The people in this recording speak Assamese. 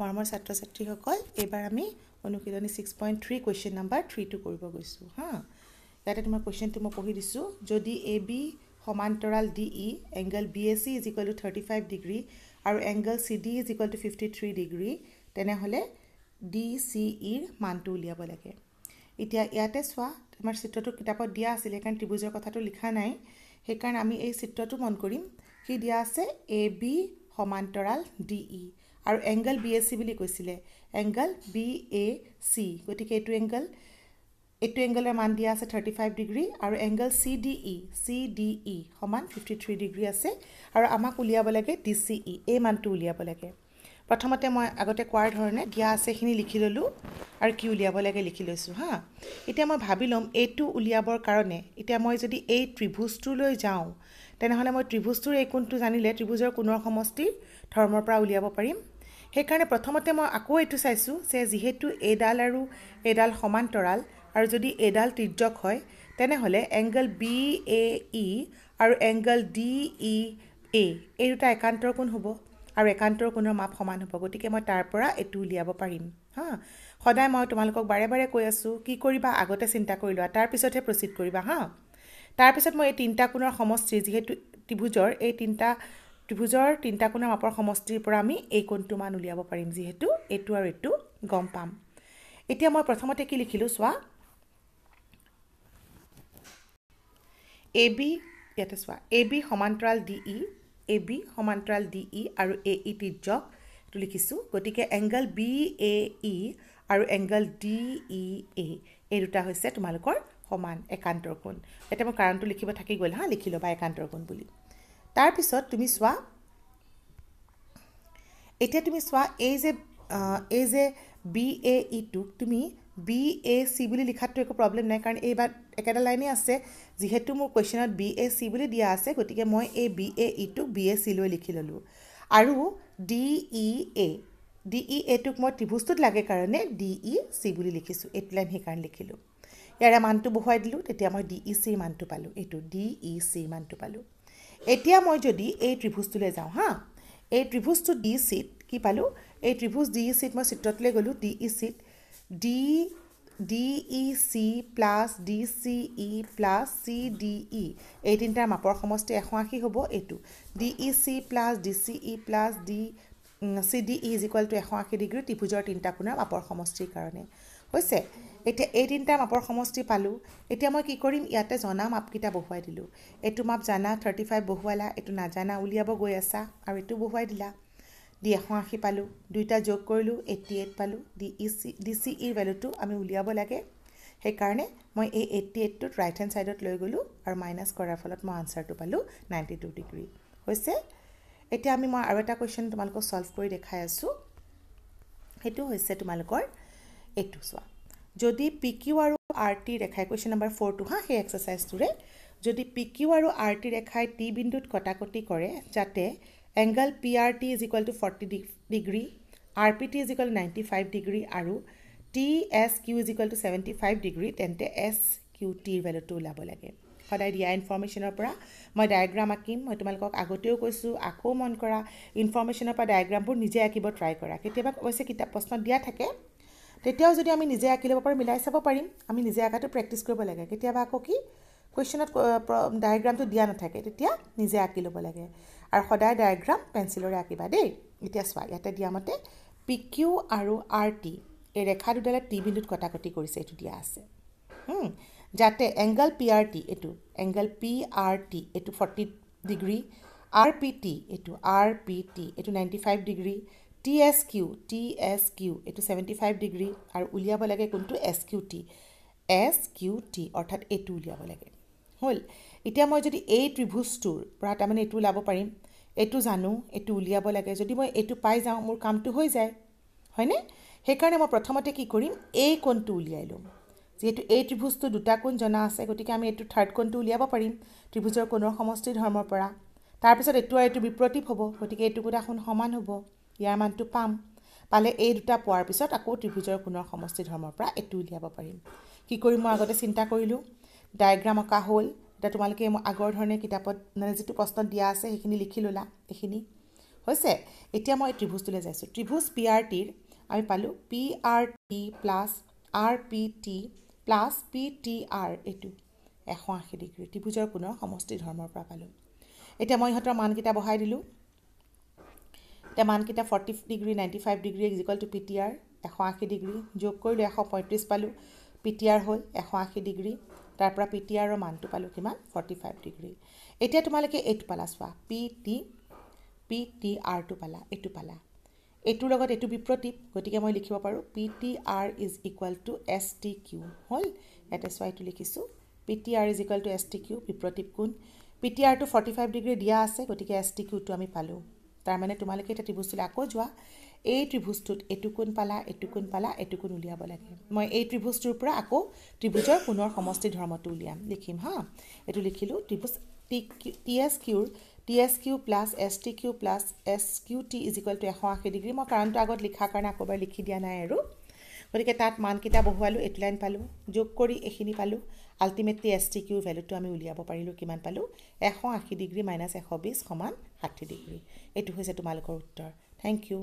মৰমৰ ছাত্ৰ ছাত্ৰীসকল এইবাৰ আমি অনুশীলনী six point three question number থ্ৰীটো কৰিব গৈছোঁ হাঁ ইয়াতে তোমাৰ কুৱেশ্যনটো মই পঢ়ি দিছোঁ যদি এ বি সমান্তৰাল D E angle B S C is equal to thirty five degree আৰু angle C D is equal to fifty three degree তেনেহ'লে ডি চি ইৰ মানটো উলিয়াব লাগে এতিয়া ইয়াতে চোৱা তোমাৰ চিত্ৰটো কিতাপত দিয়া আছিলে কাৰণ ত্ৰিভুজৰ কথাটো লিখা নাই সেইকাৰণে আমি এই চিত্ৰটো মন কৰিম সি দিয়া আছে এ বি সমান্তৰাল ডি ই e। আৰু এংগল বি এ চি বুলি কৈছিলে এংগল বি এ চি গতিকে এইটো এংগল এইটো এংগলৰ মান দিয়া আছে থাৰ্টি ফাইভ ডিগ্ৰী আৰু angle C D E C D E সমান ফিফটি থ্ৰী ডিগ্ৰী আছে আৰু আমাক উলিয়াব লাগে ডি চি ই এই মানটো উলিয়াব লাগে প্ৰথমতে মই আগতে কোৱাৰ ধৰণে দিয়া আছেখিনি লিখি ল'লোঁ আৰু কি উলিয়াব লাগে লিখি লৈছোঁ হা এতিয়া মই ভাবি ল'ম এইটো উলিয়াবৰ কাৰণে এতিয়া মই যদি এই ত্ৰিভুজটোলৈ যাওঁ তেনেহ'লে মই ত্ৰিভুজটোৰ এই কোণটো জানিলে ত্ৰিভুজৰ কোণৰ সমষ্টিৰ ধৰ্মৰ পৰা উলিয়াব পাৰিম সেইকাৰণে প্ৰথমতে মই আকৌ এইটো চাইছোঁ যে যিহেতু এইডাল আৰু এইডাল সমান্তৰাল আৰু যদি এইডাল তিৰ্যক হয় তেনেহ'লে এংগল বি এ ই আৰু এংগল ডি ই এ এই দুটা একান্তৰ কোণ হ'ব আৰু একান্তৰ কোণৰ মাপ সমান হ'ব গতিকে মই তাৰ পৰা এইটো উলিয়াব পাৰিম হা সদায় মই তোমালোকক বাৰে বাৰে কৈ আছোঁ কি কৰিবা আগতে চিন্তা কৰি লোৱা তাৰপিছতহে প্ৰচিড কৰিবা হা তাৰপিছত মই এই তিনিটা কোণৰ সমষ্টি যিহেতু ত্ৰিভুজৰ এই তিনিটা ত্ৰিভুজৰ তিনিটা কোণৰ মাপৰ সমষ্টিৰ পৰা আমি এই কোণটো মান উলিয়াব পাৰিম যিহেতু এইটো আৰু এইটো গম পাম এতিয়া মই প্ৰথমতে কি লিখিলোঁ চোৱা এ বি ইয়াতে চোৱা এ বি সমান্তৰাল ডি ই এ বি সমান্তৰাল ডি ই আৰু এ ই এইটো লিখিছোঁ গতিকে এংগল বি এ ই আৰু এংগল ডি ই এ এই দুটা হৈছে তোমালোকৰ সমান একান্তৰ কোণ এতিয়া মই কাৰণটো লিখিব থাকি গ'ল হা লিখি ল'বা একান্তৰ কোণ বুলি তাৰপিছত তুমি চোৱা এতিয়া তুমি চোৱা এই যে এই যে বি এ ইটোক e তুমি বি এ চি বুলি লিখাটো একো প্ৰব্লেম নাই কাৰণ এইবাৰ একেটা লাইনেই আছে যিহেতু মোৰ কুৱেশ্যনত বি এ চি বুলি দিয়া আছে গতিকে মই এই বি এ ই ইটোক বি এ চি লৈ লিখি ল'লোঁ আৰু D E A D E এটোক মই ত্ৰিভুজটোত লাগে কাৰণে ডি ই চি বুলি লিখিছোঁ এইটো লাইন সেইকাৰণে লিখিলোঁ ইয়াৰে মানটো বহুৱাই দিলোঁ তেতিয়া মই ডি ই চিৰ মানটো পালোঁ এইটো ডি ই চিৰ মানটো পালোঁ এতিয়া মই যদি এই ত্ৰিভুজটোলৈ যাওঁ হা এই ত্ৰিভুজটো ডি চিট কি পালোঁ এই ত্ৰিভুজ ডি ই চিট মই চিত্ৰটোলৈ গ'লোঁ ডি ই চিট D D E C plus D C E plus C D E এই তিনিটাৰ মাপৰ সমষ্টি এশ আশী হ'ব এইটো D E C plus D C E plus D C D E is equal to এশ আশী ডিগ্ৰী ত্ৰিভুজৰ তিনিটা কোণাৰ মাপৰ সমষ্টিৰ কাৰণে হৈছে এতিয়া এই তিনিটা মাপৰ সমষ্টি পালোঁ এতিয়া মই কি কৰিম ইয়াতে জনা মাপকেইটা বহুৱাই দিলোঁ এইটো মাপ জানা থাৰ্টি ফাইভ বহুৱালা এইটো নাজানা উলিয়াব গৈ আছা আৰু এইটো বহুৱাই দিলা দি এশ আশী পালোঁ দুইটা যোগ কৰিলোঁ এইট্টি এইট পালোঁ D E C D C ইৰ ভেলুটো আমি উলিয়াব লাগে সেইকাৰণে মই এই এইট্টি এইটটোত ৰাইট হেণ্ড ছাইডত লৈ গ'লোঁ আৰু মাইনাছ কৰাৰ ফলত মই আনচাৰটো পালোঁ নাইণ্টি টু ডিগ্ৰী হৈছে এতিয়া আমি মই আৰু এটা কুৱেশ্যন তোমালোকক ছল্ভ কৰি দেখাই আছোঁ সেইটো হৈছে তোমালোকৰ এইটো চোৱা যদি পি কিউ আৰু আৰ টি ৰেখাই কুৱেশ্যন নম্বৰ ফ'ৰটো হা সেই এক্সাৰচাইজটোৰে যদি পি কিউ আৰু আৰ টি ৰেখাই টি বিন্দুত কটাকটি কৰে যাতে angle P R T is equal to forty degree R P T is equal ninety five degree আৰু T S Q is equal to seventy five degree তেন্তে এছ কিউ টিৰ ভেলুটো ওলাব লাগে সদায় দিয়া ইনফৰ্মেশ্যনৰ পৰা মই ডায়েগ্ৰাম আঁকিম মই তোমালোকক আগতেও কৈছোঁ আকৌ মন কৰা ইনফৰ্মেশ্যনৰ পৰা ডায়েগ্ৰামবোৰ নিজে আঁকিব ট্ৰাই কৰা কেতিয়াবা অৱশ্যে কিতাপ প্ৰশ্ন দিয়া থাকে তেতিয়াও যদি আমি নিজে আঁকি ল'ব পাৰোঁ মিলাই চাব পাৰিম আমি নিজে অঁকাটো প্ৰেক্টিছ কৰিব লাগে কেতিয়াবা আকৌ কি কুৱেশ্যনত ডায়েগ্ৰামটো দিয়া নাথাকে তেতিয়া নিজে আঁকি ল'ব লাগে আৰু সদায় ডায়েগ্ৰাম পেঞ্চিলৰে আঁকিবা দেই এতিয়া চোৱা ইয়াতে দিয়া মতে পি কিউ আৰু আৰ টি এই ৰেখা দুডালে টি বিন্দুত কটি কৰিছে এইটো দিয়া আছে যাতে এংগল পি আৰ টি এইটো এংগল পি আৰ টি এইটো forty degree R P T এইটো আৰ পি টি এইটো ninety five degree T S Q T S Q এইটো ছেভেণ্টি ফাইভ ডিগ্ৰী আৰু উলিয়াব লাগে কোনটো S Q T S Q T অৰ্থাৎ এইটো উলিয়াব লাগে হ'ল এতিয়া মই যদি এই ত্ৰিভুজটোৰ পৰা তাৰমানে এইটো ওলাব পাৰিম এইটো জানো এইটো উলিয়াব লাগে যদি মই এইটো পাই যাওঁ মোৰ কামটো হৈ যায় হয়নে সেইকাৰণে মই প্ৰথমতে কি কৰিম এই কোণটো উলিয়াই ল'ম যিহেতু এই ত্ৰিভুজটো দুটা কোণ জনা আছে গতিকে আমি এইটো থাৰ্ড কোণটো উলিয়াব পাৰিম ত্ৰিভুজৰ কোণৰ সমষ্টি ধৰ্মৰ পৰা তাৰপিছত এইটো আৰু এইটো বিপ্ৰতীপ হ'ব গতিকে এইটো কোটা সমান হ'ব ইয়াৰ মানটো পাম পালে এই দুটা পোৱাৰ পিছত আকৌ ত্ৰিভুজৰ পুনৰ সমষ্টি ধৰ্মৰ পৰা এইটো উলিয়াব পাৰিম কি কৰিম মই আগতে চিন্তা কৰিলোঁ ডায়েগ্ৰাম অঁকা হ'ল এতিয়া তোমালোকে মই আগৰ ধৰণে কিতাপত মানে যিটো প্ৰশ্ন দিয়া আছে সেইখিনি লিখি ল'লা এইখিনি হৈছে এতিয়া মই ত্ৰিভুজটোলৈ যাইছোঁ ত্ৰিভুজ পি আৰ টিৰ আমি পালোঁ P R T plus R P T plus P T R এইটো এশ আশী ডিগ্ৰী ত্ৰিভুজৰ পুনৰ সমষ্টি ধৰ্মৰ পৰা পালোঁ এতিয়া মই ইহঁতৰ মানকেইটা বহাই দিলোঁ এতিয়া মানকেইটা forty degree ninety five degree is equal to P T R এশ আশী ডিগ্ৰী যোগ কৰিলোঁ এশ পঁয়ত্ৰিছ পালোঁ পি টি আৰ হ'ল এশ আশী ডিগ্ৰী তাৰ পৰা পি টি আৰৰ মানটো পালোঁ কিমান ফৰ্টি ফাইভ ডিগ্ৰী এতিয়া তোমালোকে এইটো পালা চোৱা পি টি পি টি আৰটো পালা এইটো পালা এইটোৰ লগত এইটো বিপ্ৰতীপ গতিকে মই লিখিব পাৰোঁ P T R is equal to S T Q হ'ল ইয়াতে চোৱা এইটো লিখিছোঁ P T R is equal to S T Q বিপ্ৰতীপ কোন পি টি আৰটো ফৰ্টি ফাইভ ডিগ্ৰী দিয়া আছে গতিকে এছ টি কিউটো আমি পালোঁ তাৰমানে তোমালোকে এতিয়া ত্ৰিভুজটোলৈ আকৌ যোৱা এই ত্ৰিভুজটোত এইটো কোন পালা এইটো কোন পালা এটুকোণ উলিয়াব লাগে মই এই ত্ৰিভুজটোৰ পৰা আকৌ ত্ৰিভুজৰ পুনৰ সমষ্টি ধৰ্মটো উলিয়াম লিখিম হা এইটো লিখিলোঁ ত্ৰিভুজ টি কিউ টি এছ কিউৰ T S Q plus S T Q plus S Q T is equal to এশ আশী ডিগ্ৰী মই কাৰণটো আগত লিখাৰ কাৰণে আকৌ এবাৰ লিখি দিয়া নাই আৰু গতিকে তাত মানকেইটা বহুৱালোঁ এইটো লাইন পালোঁ যোগ কৰি এইখিনি পালোঁ আল্টিমেটলি এছ টি কিউৰ ভেলুটো আমি উলিয়াব পাৰিলোঁ কিমান পালোঁ এশ আশী ডিগ্ৰী মাইনাছ এশ বিছ সমান ষাঠি ডিগ্ৰী এইটো হৈছে তোমালোকৰ উত্তৰ থেংক ইউ